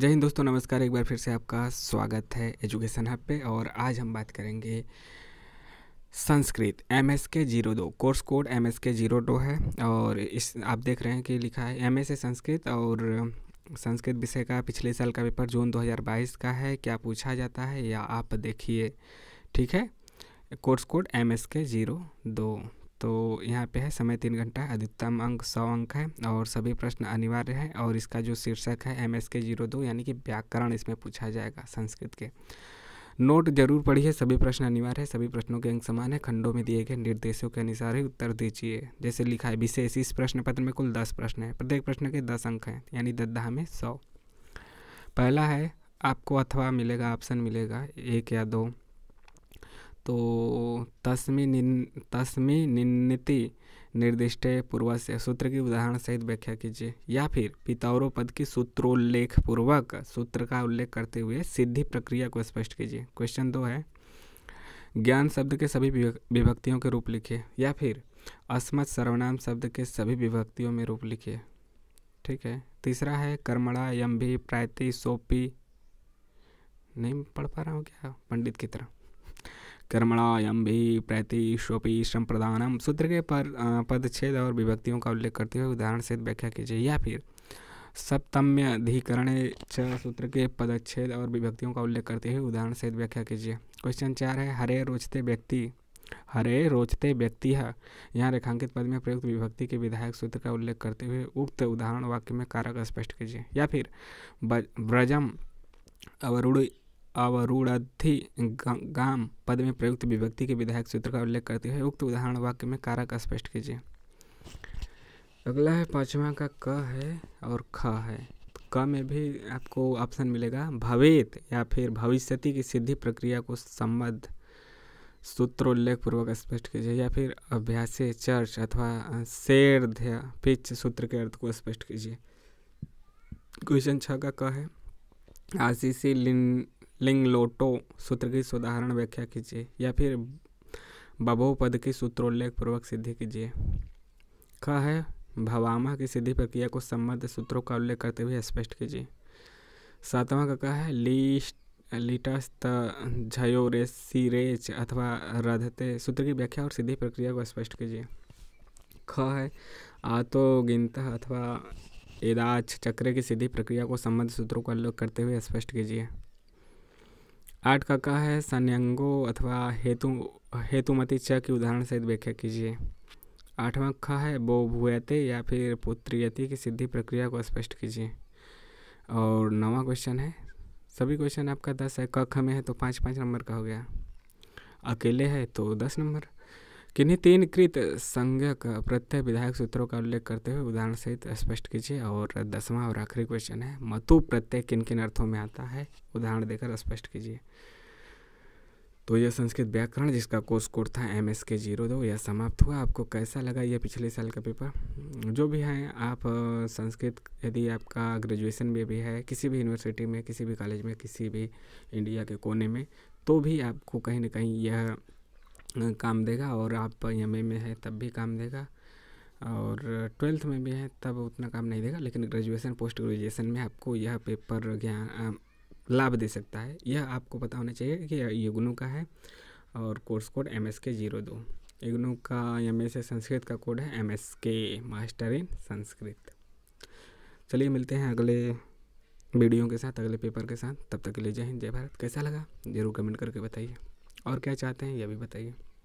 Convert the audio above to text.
जय हिंद दोस्तों नमस्कार एक बार फिर से आपका स्वागत है एजुकेशन हब पे और आज हम बात करेंगे Sanskrit M S K zero दो course code M S K zero दो है और इस आप देख रहे हैं कि लिखा है एम एस ए संस्कृत और संस्कृत विषय का पिछले साल का पेपर जून 2022 का है क्या पूछा जाता है या आप देखिए ठीक है course code M S K zero दो तो यहाँ पे है समय तीन घंटा अधिकतम अंक सौ अंक है और सभी प्रश्न अनिवार्य है और इसका जो शीर्षक है एम एस के जीरो दो यानी कि व्याकरण इसमें पूछा जाएगा संस्कृत के नोट जरूर पढ़िए सभी प्रश्न अनिवार्य है सभी प्रश्नों के अंक समान है खंडों में दिए गए निर्देशों के अनुसार ही उत्तर दीजिए जैसे लिखा है विशेष इस प्रश्न पत्र में कुल दस प्रश्न है प्रत्येक प्रश्न के दस अंक हैं यानी दद्दाह में सौ पहला है आपको अथवा मिलेगा ऑप्शन मिलेगा एक या दो तो तस्मी निन् तस्मी निन्नति निर्दिष्ट पूर्व से सूत्र की उदाहरण सहित व्याख्या कीजिए या फिर पितावरों पद की सूत्रोल्लेख पूर्वक सूत्र का उल्लेख करते हुए सिद्धि प्रक्रिया को स्पष्ट कीजिए क्वेश्चन दो है ज्ञान शब्द के सभी विभक्तियों के रूप लिखिए या फिर अस्मत सर्वनाम शब्द के सभी विभक्तियों में रूप लिखिए ठीक है तीसरा है कर्मणा यम्भी प्रायति सोपी नहीं पढ़ पा रहा हूँ क्या पंडित की तरह कर्मणायम्भी प्रैतिष्वपि संप्रदानम सूत्र के पर पदच्छेद और विभक्तियों का उल्लेख करते हुए उदाहरण से व्याख्या कीजिए या फिर सप्तम्यधिकरण च सूत्र के पदच्छेद और विभक्तियों का उल्लेख करते हुए उदाहरण से व्याख्या कीजिए क्वेश्चन चार है हरे रोचते व्यक्ति हरे रोचते व्यक्ति है यहाँ रेखांकित पद में प्रयुक्त विभक्ति के विधायक सूत्र का उल्लेख करते हुए उक्त उदाहरण वाक्य में कारक स्पष्ट कीजिए या फिर ब्रजम अवरुण अवरूढ़ गाम पद में प्रयुक्त विभक्ति के विधायक सूत्र का उल्लेख करते हुए उक्त उदाहरण वाक्य में कारक का स्पष्ट कीजिए अगला है पांचवा का क है और ख है क में भी आपको ऑप्शन मिलेगा भवेत या फिर भविष्य की सिद्धि प्रक्रिया को संबद्ध सूत्रोल्लेख पूर्वक स्पष्ट कीजिए या फिर अभ्यास चर्च अथवा शेरध्य पिच सूत्र के अर्थ को स्पष्ट कीजिए क्वेश्चन छ का क है आशीषी लिन लिंगलोटो सूत्र की उदाहरण व्याख्या कीजिए या फिर बबो पद की सूत्रोल्लेख पूर्वक सिद्धि कीजिए ख है भवामा की सिद्धि प्रक्रिया को संबद्ध सूत्रों का उल्लेख करते हुए स्पष्ट कीजिए सातवां का कह है लिस्ट लिटस्त झयो सीरेच अथवा रधते सूत्र की व्याख्या और सिद्धि प्रक्रिया को स्पष्ट कीजिए ख है आतो गिनत अथवा एदाच चक्र की सिद्धि प्रक्रिया को संबद्ध सूत्रों का उल्लेख करते हुए स्पष्ट कीजिए आठ का काका है संयंगों अथवा हेतु हेतुमती च के उदाहरण सहित व्याख्या कीजिए आठवां ख है बो भूयते या फिर पुत्रियति की सिद्धि प्रक्रिया को स्पष्ट कीजिए और नवा क्वेश्चन है सभी क्वेश्चन आपका दस है क ख में है तो पाँच पाँच नंबर का हो गया अकेले है तो दस नंबर किन्हीं तीन कृत संज्ञक प्रत्यय विधायक सूत्रों का उल्लेख करते हुए उदाहरण सहित स्पष्ट कीजिए और दसवां और आखिरी क्वेश्चन है मतु प्रत्यय किन किन अर्थों में आता है उदाहरण देकर स्पष्ट कीजिए तो यह संस्कृत व्याकरण जिसका कोर्स कोड था एम एस के जीरो दो यह समाप्त हुआ आपको कैसा लगा यह पिछले साल का पेपर जो भी है आप संस्कृत यदि आपका ग्रेजुएशन में भी है किसी भी यूनिवर्सिटी में किसी भी कॉलेज में किसी भी इंडिया के कोने में तो भी आपको कहीं ना कहीं यह काम देगा और आप एम में है तब भी काम देगा और ट्वेल्थ में भी है तब उतना काम नहीं देगा लेकिन ग्रेजुएसन पोस्ट ग्रेजुएसन में आपको यह पेपर ज्ञान लाभ दे सकता है यह आपको पता होना चाहिए कि इग्नू का है और course code M S K zero दो इग्नू का एम एस संस्कृत का कोड है M S K master in Sanskrit चलिए मिलते हैं अगले वीडियो के साथ अगले पेपर के साथ तब तक के लिए जय हिंद जय भारत कैसा लगा ज़रूर कमेंट करके बताइए और क्या चाहते हैं यह भी बताइए